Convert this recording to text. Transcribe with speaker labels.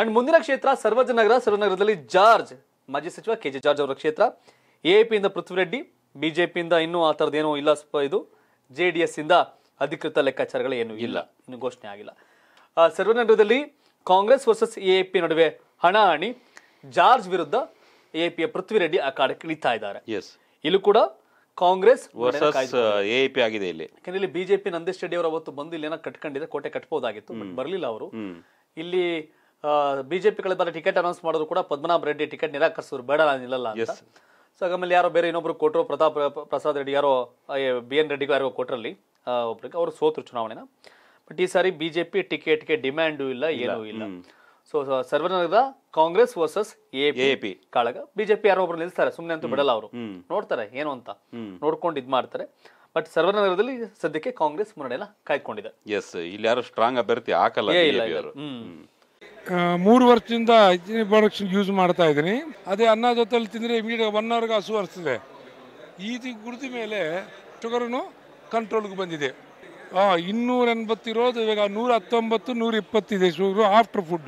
Speaker 1: and ಮುಂದಿನ ಕ್ಷೇತ್ರ ಸರ್ವಜನಗರ ಸರ್ವನಗರದಲ್ಲಿ George ಮಾಜಿ ಸಚಿವ ಕೆ ಜೆ ಜಾರ್ಜ್ ಅವರ ಕ್ಷೇತ್ರ ಪೃಥ್ವಿ ಪೃಥ್ವಿರೆಡ್ಡಿ ಬಿಜೆಪಿಯಿಂದ ಇನ್ನೂ ಆ ಏನೂ ಇಲ್ಲ ಇದು ಜೆ ಡಿ ಎಸ್ ಇಂದ ಅಧಿಕೃತ ಲೆಕ್ಕಾಚಾರಗಳು ಏನು ಇಲ್ಲ ಇನ್ನು ಘೋಷಣೆ ಆಗಿಲ್ಲ ಸರ್ವನಗರದಲ್ಲಿ ಕಾಂಗ್ರೆಸ್ ವರ್ಸಸ್ ಎ ಪಿ ನಡುವೆ ಹಣಾಹಣಿ ಜಾರ್ಜ್ ವಿರುದ್ಧ ಎ ಪಿಯ ಆ ಕಾಡಕ್ಕೆ ಇಳಿತಾ ಇದ್ದಾರೆ ಇಲ್ಲೂ ಕೂಡ ಕಾಂಗ್ರೆಸ್
Speaker 2: ಎಪಿ ಆಗಿದೆ ಇಲ್ಲಿ
Speaker 1: ಯಾಕಂದ್ರೆ ಇಲ್ಲಿ ಬಿಜೆಪಿ ನಂದೇಶ್ ರೆಡ್ಡಿ ಅವರು ಅವತ್ತು ಬಂದು ಇಲ್ಲಿ ಏನೋ ಕಟ್ಕೊಂಡಿದ್ರೆ ಕೋಟೆ ಕಟ್ಬೋದಾಗಿತ್ತು ಬಟ್ ಬರಲಿಲ್ಲ ಅವರು ಇಲ್ಲಿ ಬಿಜೆಪಿಗಳ ಜೆ ಟಿಕೆಟ್ ಅನೌನ್ಸ್ ಮಾಡಿದ್ರು ಕೂಡ ಪದ್ಮನಾಭ ರೆಡ್ಡಿ ಟಿಕೆಟ್ ನಿರಾಕರಿಸಿದ್ರು ಬೇಡ ನಾನು ನಿಲ್ಲಲ್ಲ ಅಂತ ಸೊ ಆಮೇಲೆ ಯಾರೋ ಬೇರೆ ಇನ್ನೊಬ್ರು ಕೊಟ್ಟರು ಪ್ರತಾಪ್ ಪ್ರಸಾದ್ ರೆಡ್ಡಿ ಯಾರೋ ಬಿ ಎನ್ ರೆಡ್ಡಿಗೂ ಯಾರೋ ಕೊಟ್ಟರಲ್ಲಿ ಒಬ್ರಿಗೆ ಅವರು ಸೋತರು ಚುನಾವಣೆನ ಬಟ್ ಈ ಸಾರಿ ಬಿಜೆಪಿ ಟಿಕೆಟ್ಗೆ ಡಿಮ್ಯಾಂಡು ಇಲ್ಲ ಏನೂ ಇಲ್ಲ ಸೊ ಸರ್ವನಗರದ ಕಾಂಗ್ರೆಸ್ ವರ್ಸಸ್ ಎ ಪಿ ಕಾಳಗ ಬಿಜೆಪಿ ಯಾರೋ ಒಬ್ರು ನಿಲ್ಲಿಸ್ತಾರೆ ಸುಮ್ಮನೆ ಅಂತೂ ಬಿಡಲ್ಲ ಅವರು ನೋಡ್ತಾರೆ ಏನು ಅಂತ ನೋಡ್ಕೊಂಡು ಇದು ಮಾಡ್ತಾರೆ ಬಟ್ ಸರ್ವನಗರದಲ್ಲಿ ಸದ್ಯಕ್ಕೆ ಕಾಂಗ್ರೆಸ್ ಮುನ್ನಡೆಯಲ್ಲ ಕಾಯ್ಕೊಂಡಿದೆ
Speaker 3: ಎಸ್ ಇಲ್ಲಿ ಯಾರು ಸ್ಟ್ರಾಂಗ್ ಅಭ್ಯರ್ಥಿ ಹಾಕಲ್ಲ
Speaker 4: ಮೂರು ವರ್ಷದಿಂದ ಇಜ್ಜಿನಿ ಪ್ರೊಡಕ್ಷನ್ ಯೂಸ್ ಮಾಡ್ತಾ ಇದ್ದೀನಿ ಅದೇ ಅನ್ನ ಜೊತೆಲಿ ತಿಂದರೆ ಇಮಿಡಿಯೇಟ್ ಒನ್ ಅವರ್ಗೆ ಹಸು ಹರಿಸ್ತದೆ ಈ ಕುಡಿದ ಮೇಲೆ ಶುಗರ್ನು ಕಂಟ್ರೋಲ್ಗೆ ಬಂದಿದೆ ಹಾಂ ಇನ್ನೂರ ಎಂಬತ್ತಿರೋದು ಇವಾಗ ನೂರ ಹತ್ತೊಂಬತ್ತು ನೂರ ಇಪ್ಪತ್ತಿದೆ ಶುಗರು ಆಫ್ಟರ್ ಫುಡ್